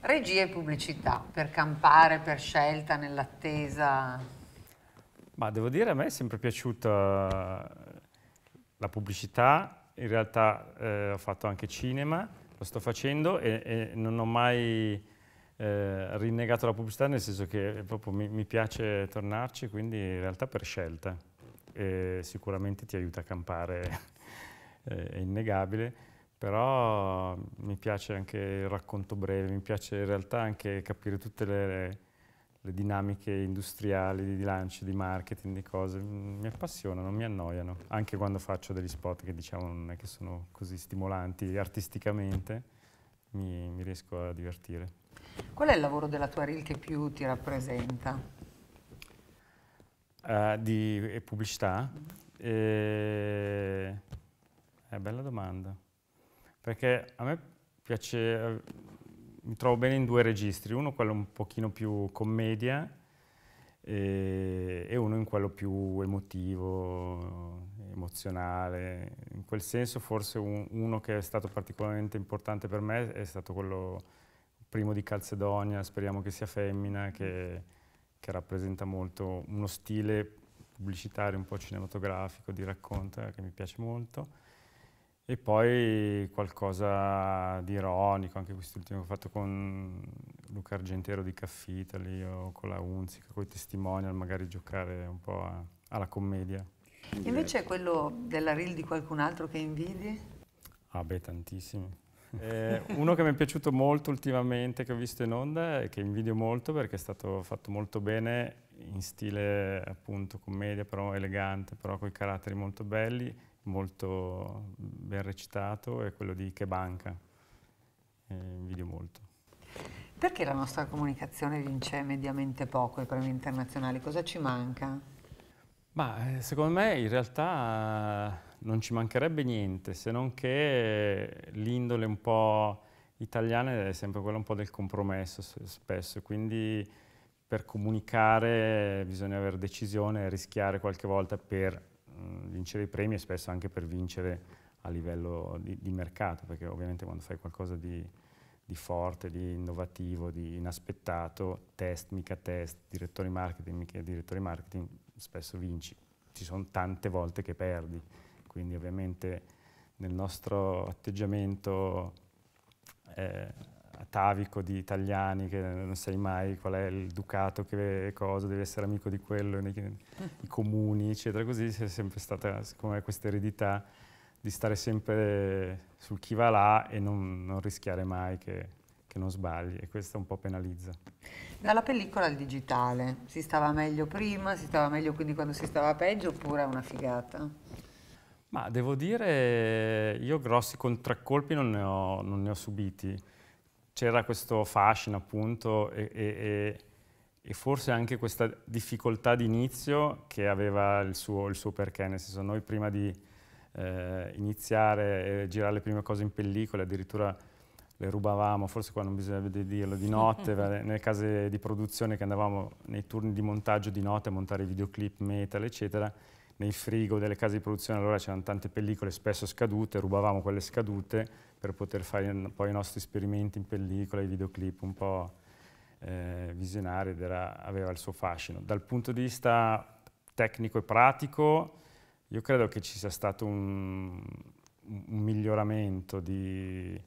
Regia e pubblicità, per campare, per scelta, nell'attesa? Ma devo dire, a me è sempre piaciuta eh, la pubblicità, in realtà eh, ho fatto anche cinema, lo sto facendo e, e non ho mai eh, rinnegato la pubblicità, nel senso che proprio mi, mi piace tornarci, quindi in realtà per scelta. E sicuramente ti aiuta a campare, eh, è innegabile però mi piace anche il racconto breve, mi piace in realtà anche capire tutte le, le dinamiche industriali, di lancio, di marketing, di cose, mi appassionano, mi annoiano, anche quando faccio degli spot che diciamo non è che sono così stimolanti artisticamente, mi, mi riesco a divertire. Qual è il lavoro della tua reel che più ti rappresenta? Uh, di eh, pubblicità? Mm -hmm. e... Eh, è bella domanda perché a me piace, mi trovo bene in due registri, uno quello un pochino più commedia e, uno in quello più emotivo, emozionale. In quel senso forse un, uno che è stato particolarmente importante per me è stato quello primo di Calcedonia, speriamo che sia femmina, che, che rappresenta molto uno stile pubblicitario un po' cinematografico di racconto eh, che mi piace molto e poi qualcosa di ironico, anche quest'ultimo che ho fatto con Luca Argentero di Caffitali o con la Unzica, con i testimonial, magari giocare un po' a, alla commedia. E Invece quello della reel di qualcun altro che invidi? Ah beh, tantissimi. Eh, uno che mi è piaciuto molto ultimamente, che ho visto in onda e che invidio molto perché è stato fatto molto bene in stile appunto commedia, però elegante, però con i caratteri molto belli, molto mm, ben recitato è quello di Che Banca, è eh, un video molto. Perché la nostra comunicazione vince mediamente poco ai premi internazionali? Cosa ci manca? Ma eh, secondo me in realtà non ci mancherebbe niente, se non che l'indole un po' italiana è sempre quella un po' del compromesso spesso, quindi per comunicare bisogna avere decisione e rischiare qualche volta per eh, vincere i premi e spesso anche per vincere a livello di, di mercato, perché ovviamente quando fai qualcosa di, di, forte, di innovativo, di inaspettato, test, mica test, direttori marketing, mica direttori marketing, spesso vinci. Ci sono tante volte che perdi, quindi ovviamente nel nostro atteggiamento... Eh, atavico di italiani, che non sai mai qual è il ducato, che cosa, devi essere amico di quello, i comuni, eccetera, così c'è sempre stata, siccome questa eredità, di stare sempre sul chi va là e non, non rischiare mai che, che, non sbagli e questo un po' penalizza. Dalla pellicola al digitale, si stava meglio prima, si stava meglio quindi quando si stava peggio oppure è una figata? Ma devo dire, io grossi contraccolpi non ne ho, non ne ho subiti c'era questo fascino appunto e, e, e, forse anche questa difficoltà d'inizio che aveva il suo, il suo perché, nel senso noi prima di eh, iniziare e girare le prime cose in pellicola, addirittura le rubavamo, forse qua non bisognerebbe dirlo, di notte, nelle case di produzione che andavamo nei turni di montaggio di notte a montare videoclip, metal, eccetera, nei frigo delle case di produzione allora c'erano tante pellicole spesso scadute, rubavamo quelle scadute per poter fare poi i nostri esperimenti in pellicola, i videoclip un po' eh, visionari ed era, aveva il suo fascino. Dal punto di vista tecnico e pratico io credo che ci sia stato un, un miglioramento di,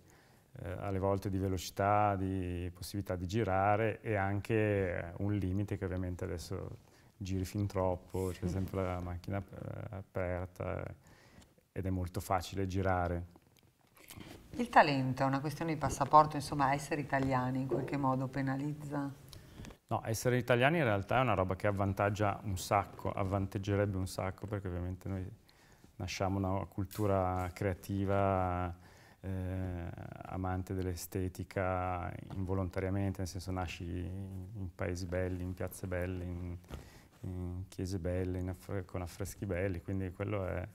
eh, alle volte di velocità, di possibilità di girare e anche un limite che ovviamente adesso giri fin troppo, c'è sempre la macchina aperta ed è molto facile girare. Il talento è una questione di passaporto, insomma essere italiani in qualche modo penalizza? No, essere italiani in realtà è una roba che avvantaggia un sacco, avvantaggerebbe un sacco perché ovviamente noi nasciamo una cultura creativa, eh, amante dell'estetica involontariamente, nel senso nasci in, in paesi belli, in piazze belle, in, in chiese belle, in aff con affreschi belli, quindi quello è,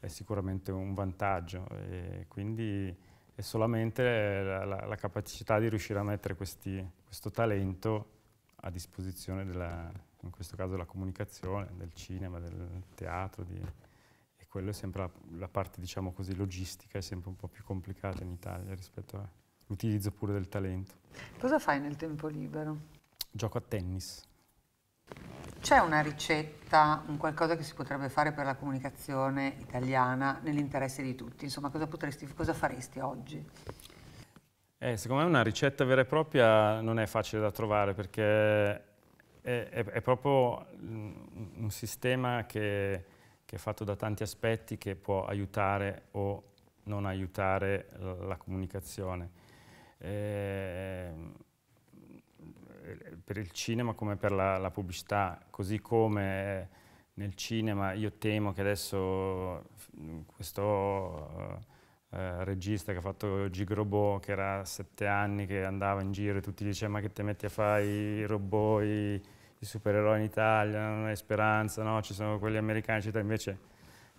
è sicuramente un vantaggio e quindi è solamente la, la, la capacità di riuscire a mettere questi, questo talento a disposizione della, in questo caso della comunicazione, del cinema, del teatro di, e quello è sempre la, la, parte diciamo così logistica è sempre un po' più complicata in Italia rispetto all'utilizzo pure del talento. Cosa fai nel tempo libero? Gioco a tennis. C'è una ricetta, un qualcosa che si potrebbe fare per la comunicazione italiana nell'interesse di tutti? Insomma, cosa, potresti, cosa faresti oggi? Eh, secondo me una ricetta vera e propria non è facile da trovare perché è, è, è proprio mm, un sistema che, che, è fatto da tanti aspetti che può aiutare o non aiutare la, comunicazione. Eh, per il cinema come per la, la pubblicità, così come nel cinema io temo che adesso mm, questo eh, eh, regista che ha fatto Gig Robot, che era sette anni, che andava in giro e tutti gli dicevano ma che ti metti a fare i robot, i, i supereroi in Italia, non hai speranza, no? ci sono quelli americani, eccetera, invece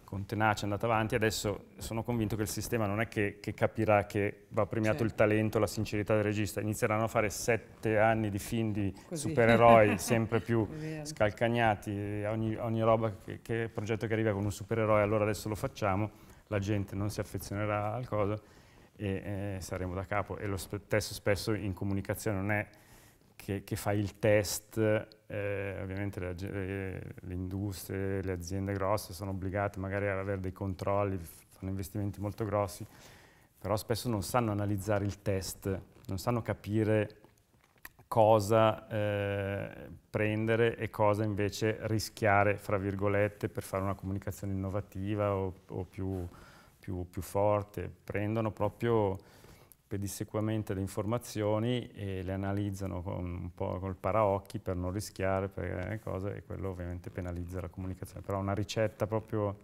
con tenacia è andata avanti, adesso sono convinto che il sistema non è che, che capirà che va premiato certo. il talento, la sincerità del regista, inizieranno a fare sette anni di film di Così. supereroi sempre più scalcagnati, ogni, ogni roba che, che, progetto che arriva con un supereroe allora adesso lo facciamo, la gente non si affezionerà al coso e eh, saremo da capo e lo stesso spesso in comunicazione non è che, che fai il test, eh, ovviamente le, eh, le, industrie, le aziende grosse sono obbligate magari ad avere dei controlli, fanno investimenti molto grossi, però spesso non sanno analizzare il test, non sanno capire cosa eh, prendere e cosa invece rischiare, fra virgolette, per fare una comunicazione innovativa o, o più, più, più forte. Prendono proprio pedissequamente le informazioni e le analizzano con, un po' col paraocchi per non rischiare per eh, cose e quello ovviamente penalizza la comunicazione. Però una ricetta proprio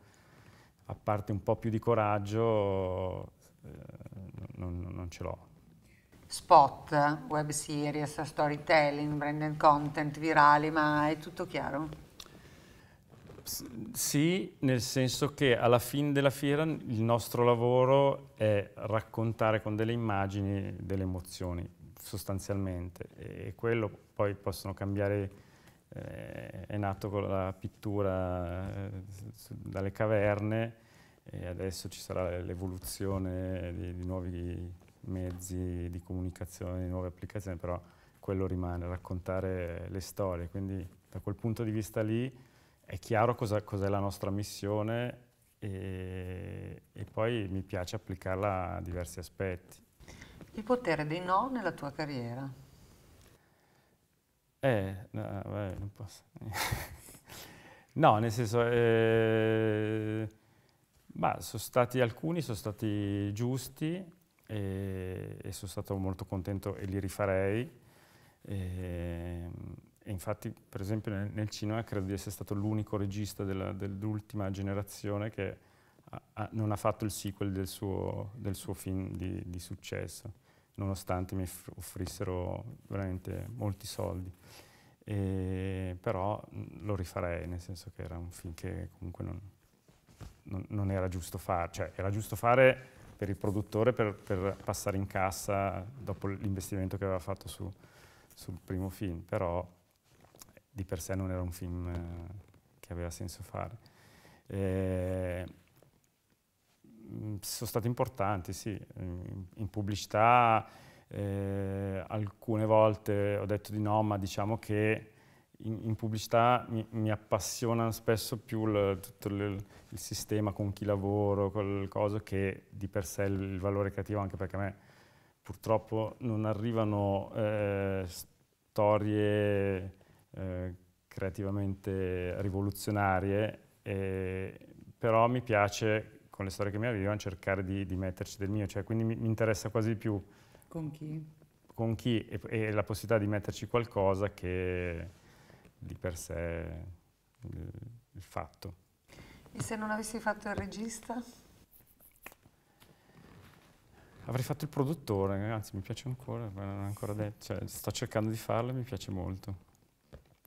a parte un po' più di coraggio eh, non, non ce l'ho. Spot, web series, storytelling, branded content, virali, ma è tutto chiaro? Sì, nel senso che alla fine della fiera il nostro lavoro è raccontare con delle immagini delle emozioni, sostanzialmente, e quello poi possono cambiare, eh, è nato con la pittura eh, dalle caverne e adesso ci sarà l'evoluzione di, di nuovi mezzi di comunicazione, di nuove applicazioni, però quello rimane, raccontare le storie, quindi da quel punto di vista lì è chiaro cosa, cos'è la nostra missione e, e, poi mi piace applicarla a diversi aspetti. Il potere dei no nella tua carriera? Eh, no, vabbè, non posso. no, nel senso, eh, sono stati alcuni, sono stati giusti e, e sono stato molto contento e li rifarei. E, ehm, e infatti, per esempio, nel, nel, cinema credo di essere stato l'unico regista dell'ultima generazione che ha, ha, non ha fatto il sequel del suo, del suo film di, di, successo, nonostante mi offrissero veramente molti soldi. E, però lo rifarei, nel senso che era un film che comunque non, non, non era giusto fare, cioè era giusto fare per il produttore per, per passare in cassa dopo l'investimento che aveva fatto su, sul primo film, però di per sé non era un film eh, che aveva senso fare. Eh, sono stati importanti, sì, in, pubblicità eh, alcune volte ho detto di no, ma diciamo che in, in pubblicità mi, mi, appassiona spesso più il, tutto il, il, sistema con chi lavoro, quel coso, che di per sé il, il valore creativo, anche perché a me purtroppo non arrivano eh, storie eh, creativamente rivoluzionarie, e, però mi piace con le storie che mi arrivano cercare di, di metterci del mio, cioè, quindi mi, mi, interessa quasi di più. Con chi? Con chi e, e la possibilità di metterci qualcosa che di per sé il, il fatto. E se non avessi fatto il regista? Avrei fatto il produttore, anzi mi piace ancora, non l'ho ancora detto, cioè, sto cercando di farlo e mi piace molto.